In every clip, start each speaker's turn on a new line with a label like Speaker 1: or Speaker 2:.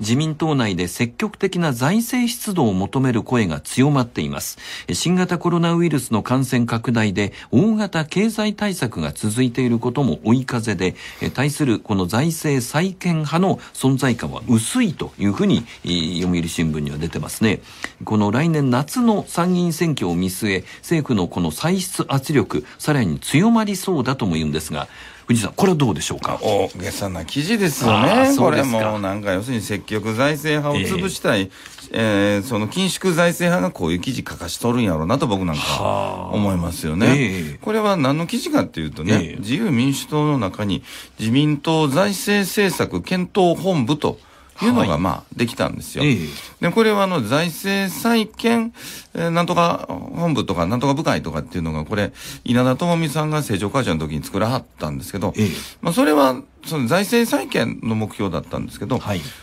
Speaker 1: 自民党内で積極的な財政出動を求める声が強まっています。新型コロナウイルスの感染拡大で大型経済対策が続いていることも追い風で、対するこの財政再建派の存在感は薄いというふうに、読売新聞には出てますね。この来年夏の参議院選挙を見据え、政府のこの歳出圧力、さらに強まりそうだとも言うんですが、藤井さん、これはどうでしょうか大げさな記事ですよね、これもなんか要する
Speaker 2: に積極財政派を潰したい、えー、えー、その緊縮財政派がこういう記事書かしとるんやろうなと、僕なんか思いますよね、えー、これは何の記事かっていうとね、えー、自由民主党の中に、自民党財政政策検討本部と。いうのが、まあ、できたんですよ。で、これは、あの、財政再建、えなんとか本部とか、なんとか部会とかっていうのが、これ、稲田朋美さんが政調会長の時に作らはったんですけど、まあ、それは、その財政再建の目標だったんですけど、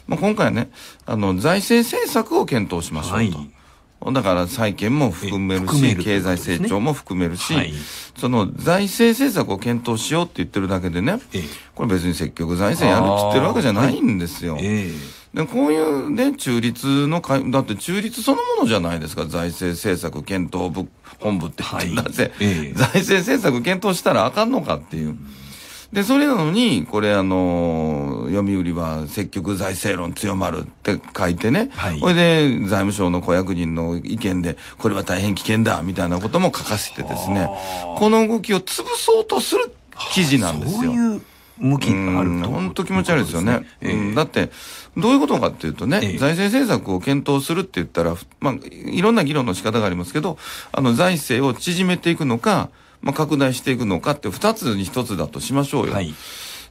Speaker 2: まあ今回はね、あの、財政政策を検討しましょうと。だから債権も含めるし、る経済成長も含めるし、はい、その財政政策を検討しようって言ってるだけでね、これ別に積極財政やるって言ってるわけじゃないんですよ。でこういうね、中立の会、だって中立そのものじゃないですか、財政政策検討部本部って、はい、だって、ええ、財政政策検討したらあかんのかっていう。うんで、それなのに、これあのー、読売は積極財政論強まるって書いてね、はい、これで財務省の子役人の意見で、これは大変危険だ、みたいなことも書かせてですね、この動きを潰そうとする記事なんですよ。向きがあると。本当気持ち悪いですよね。ねえー、だって、どういうことかっていうとね、財政政策を検討するって言ったら、まあ、いろんな議論の仕方がありますけど、あの、財政を縮めていくのか、まあ、拡大していくのかって二つに一つだとしましょうよ。はい、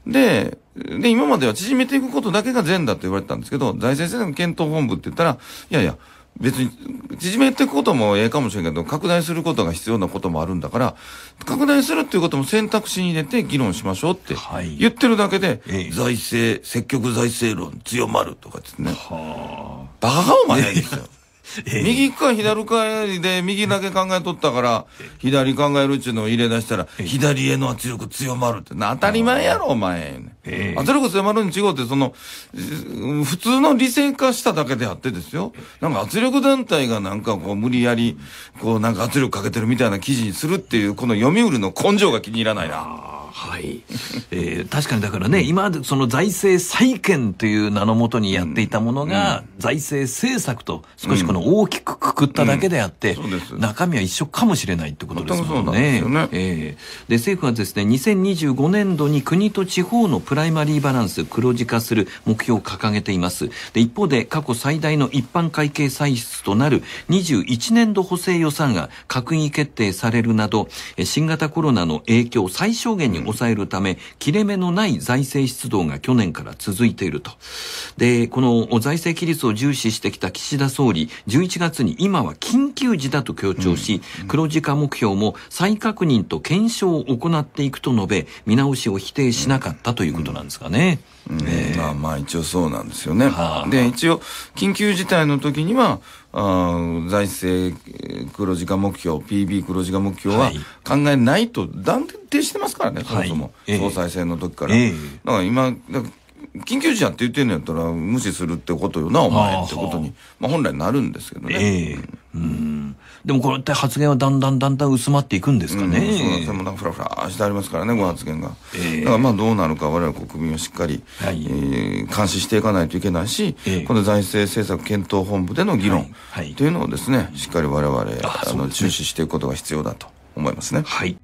Speaker 2: で、で、今までは縮めていくことだけが善だと言われてたんですけど、財政政策検討本部って言ったら、いやいや、別に、縮めていくこともええかもしれんけど、拡大することが必要なこともあるんだから、拡大するっていうことも選択肢に入れて議論しましょうって言ってるだけで、はい、財政、積極財政論強まるとかですね。はあ。バカお前いですよ。右か左かで右だけ考えとったから、左考えるっちゅうのを入れ出したら、左への圧力強まるって、当たり前やろ、お前。圧力強まるに違うって、その、普通の理性化しただけであってですよ。なんか圧力団体がなんかこう無理やり、こうなんか圧力かけてるみたいな記事にするっていう、この読売の根性が気に入らないな。
Speaker 1: はい、えー、確かにだからね、今までその財政再建という名のもとにやっていたものが、財政政策と少しこの大きくくくっただけであって、中身は一緒かもしれないってことですもんね。んねえー、で政府はですね2025年度に国と地方のプライマリーバランス黒字化する目標を掲げています。で一方で過去最大の一般会計歳出となる21年度補正予算が閣議決定されるなど新型コロナの影響を最小限に抑えるため、切れ目のない財政出動が去年から続いていると。で、この財政規律を重視してきた岸田総理、11月に今は緊急時だと強調し、黒字化目標も再確認と検証を行っていくと述べ、見直しを否定しなかったということなんですかね。えー、まあまあ一応そうなんですよね。
Speaker 2: はあ、で、一応、緊急事態の時には、あ財政黒字化目標、PB 黒字化目標は考えないと断定してますからね、はい、そもそも、総裁選の時から。えー、だから今、だから緊急事案って言ってんのやったら無視するってことよな、お前ってことに、まあ、本来なるんですけどね。ええうん、でもこ
Speaker 1: れって発言はだんだんだんだん薄まっていくんですかね。うん、そうなんですよ。
Speaker 2: もうふらふらしてありますからね、ご発言が。えー、だからまあどうなるか我々国民はしっかり、はい、えー、監視していかないといけないし、えー、この財政政策検討本部での議論というのをですね、はいはい、しっかり我々、ああの、注視していくことが必要だと思いますね。はい。